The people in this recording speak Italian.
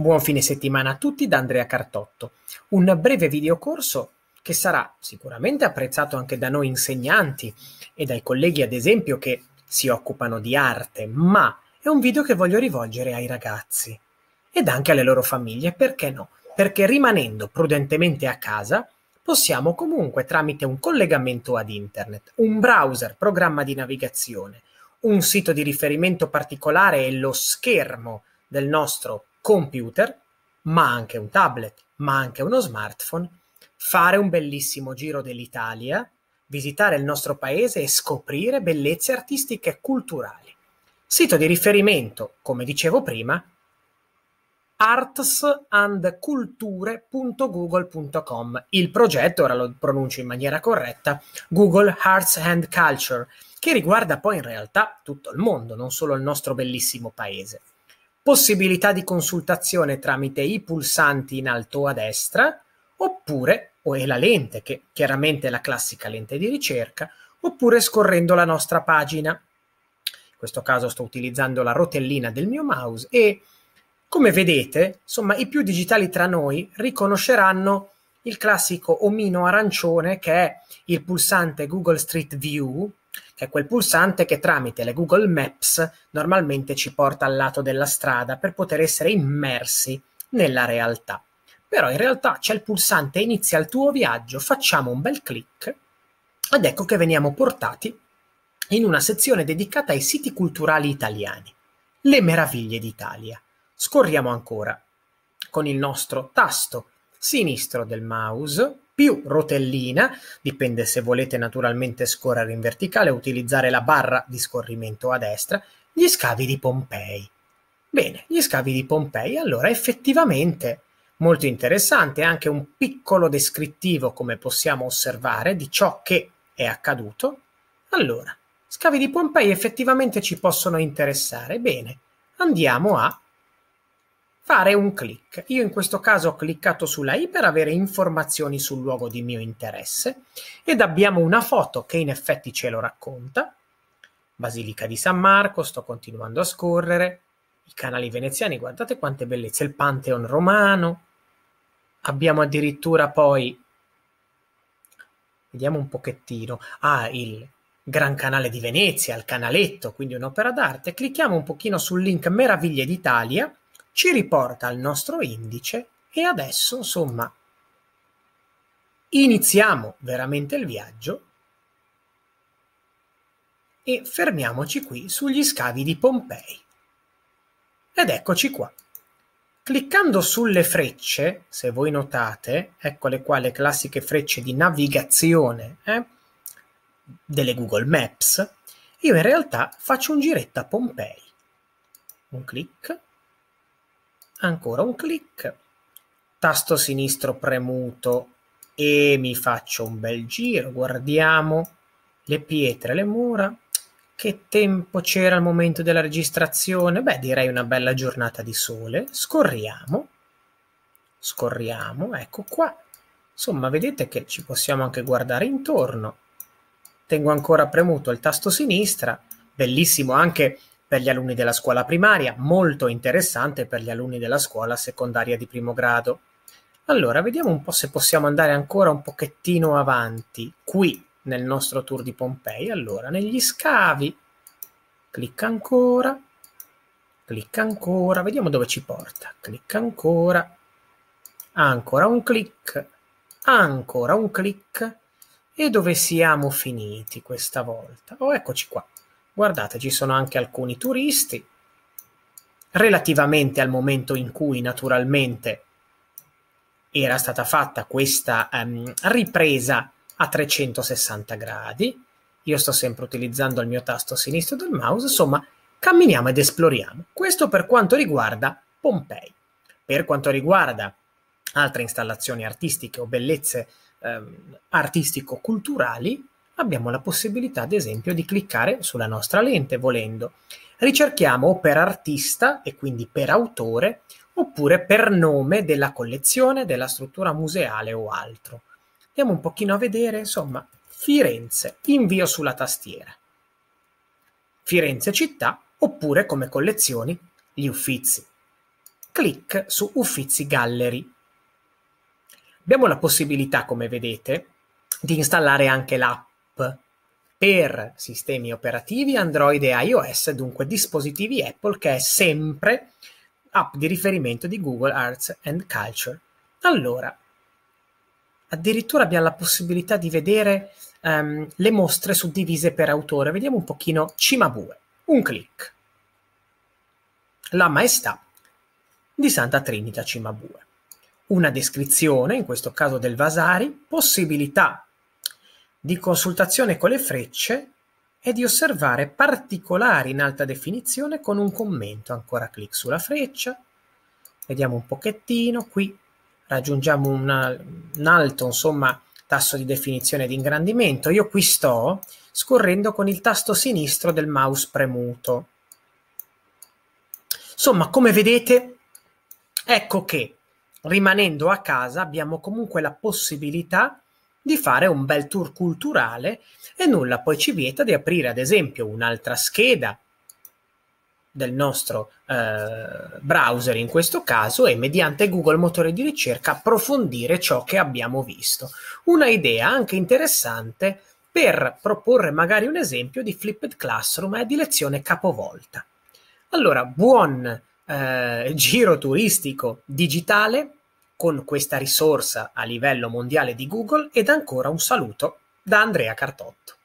Buon fine settimana a tutti da Andrea Cartotto. Un breve videocorso che sarà sicuramente apprezzato anche da noi insegnanti e dai colleghi ad esempio che si occupano di arte, ma è un video che voglio rivolgere ai ragazzi ed anche alle loro famiglie, perché no? Perché rimanendo prudentemente a casa possiamo comunque tramite un collegamento ad internet, un browser, programma di navigazione, un sito di riferimento particolare e lo schermo del nostro computer, ma anche un tablet, ma anche uno smartphone, fare un bellissimo giro dell'Italia, visitare il nostro paese e scoprire bellezze artistiche e culturali. Sito di riferimento, come dicevo prima, artsandculture.google.com. Il progetto, ora lo pronuncio in maniera corretta, Google Arts and Culture, che riguarda poi in realtà tutto il mondo, non solo il nostro bellissimo paese possibilità di consultazione tramite i pulsanti in alto a destra, oppure, o è la lente, che chiaramente è la classica lente di ricerca, oppure scorrendo la nostra pagina. In questo caso sto utilizzando la rotellina del mio mouse e, come vedete, insomma, i più digitali tra noi riconosceranno il classico omino arancione che è il pulsante Google Street View, che è quel pulsante che tramite le Google Maps normalmente ci porta al lato della strada per poter essere immersi nella realtà. Però in realtà c'è il pulsante inizia il tuo viaggio, facciamo un bel clic ed ecco che veniamo portati in una sezione dedicata ai siti culturali italiani, le meraviglie d'Italia. Scorriamo ancora con il nostro tasto sinistro del mouse più rotellina, dipende se volete naturalmente scorrere in verticale, utilizzare la barra di scorrimento a destra, gli scavi di Pompei. Bene, gli scavi di Pompei, allora effettivamente molto interessante, anche un piccolo descrittivo come possiamo osservare di ciò che è accaduto. Allora, scavi di Pompei effettivamente ci possono interessare. Bene, andiamo a fare un clic. Io in questo caso ho cliccato sulla i per avere informazioni sul luogo di mio interesse ed abbiamo una foto che in effetti ce lo racconta. Basilica di San Marco, sto continuando a scorrere, i canali veneziani, guardate quante bellezze, il Pantheon romano. Abbiamo addirittura poi vediamo un pochettino, ah, il Gran Canale di Venezia, il canaletto, quindi un'opera d'arte. Clicchiamo un pochino sul link Meraviglie d'Italia ci riporta al nostro indice e adesso insomma Iniziamo veramente il viaggio e fermiamoci qui sugli scavi di Pompei. Ed eccoci qua. Cliccando sulle frecce, se voi notate, eccole qua le classiche frecce di navigazione eh, delle Google Maps, io in realtà faccio un giretto a Pompei. Un clic, Ancora un clic, tasto sinistro premuto e mi faccio un bel giro, guardiamo le pietre, le mura. Che tempo c'era al momento della registrazione? Beh, direi una bella giornata di sole. Scorriamo, scorriamo, ecco qua. Insomma, vedete che ci possiamo anche guardare intorno. Tengo ancora premuto il tasto sinistra. Bellissimo anche per gli alunni della scuola primaria, molto interessante per gli alunni della scuola secondaria di primo grado. Allora, vediamo un po' se possiamo andare ancora un pochettino avanti qui nel nostro tour di Pompei. Allora, negli scavi, clicca ancora, clicca ancora, vediamo dove ci porta. Clicca ancora, ancora un clic, ancora un clic. E dove siamo finiti questa volta? Oh, eccoci qua. Guardate, ci sono anche alcuni turisti. Relativamente al momento in cui naturalmente era stata fatta questa um, ripresa a 360 gradi, io sto sempre utilizzando il mio tasto sinistro del mouse, insomma, camminiamo ed esploriamo. Questo per quanto riguarda Pompei. Per quanto riguarda altre installazioni artistiche o bellezze ehm, artistico-culturali, abbiamo la possibilità ad esempio di cliccare sulla nostra lente volendo. Ricerchiamo o per artista e quindi per autore oppure per nome della collezione, della struttura museale o altro. Andiamo un pochino a vedere, insomma, Firenze, invio sulla tastiera. Firenze città oppure come collezioni gli Uffizi. Clic su Uffizi Gallery. Abbiamo la possibilità, come vedete, di installare anche l'app per sistemi operativi Android e iOS, dunque dispositivi Apple, che è sempre app di riferimento di Google Arts and Culture. Allora, addirittura abbiamo la possibilità di vedere um, le mostre suddivise per autore. Vediamo un pochino Cimabue. Un clic. La maestà di Santa Trinita Cimabue. Una descrizione, in questo caso del Vasari, possibilità di consultazione con le frecce e di osservare particolari in alta definizione con un commento. Ancora clic sulla freccia, vediamo un pochettino, qui raggiungiamo un, un alto insomma, tasso di definizione di ingrandimento. Io qui sto scorrendo con il tasto sinistro del mouse premuto. Insomma, come vedete, ecco che rimanendo a casa abbiamo comunque la possibilità di di fare un bel tour culturale e nulla poi ci vieta di aprire ad esempio un'altra scheda del nostro eh, browser in questo caso e mediante Google motore di ricerca approfondire ciò che abbiamo visto. Una idea anche interessante per proporre magari un esempio di flipped classroom e di lezione capovolta. Allora, buon eh, giro turistico digitale con questa risorsa a livello mondiale di Google ed ancora un saluto da Andrea Cartotto.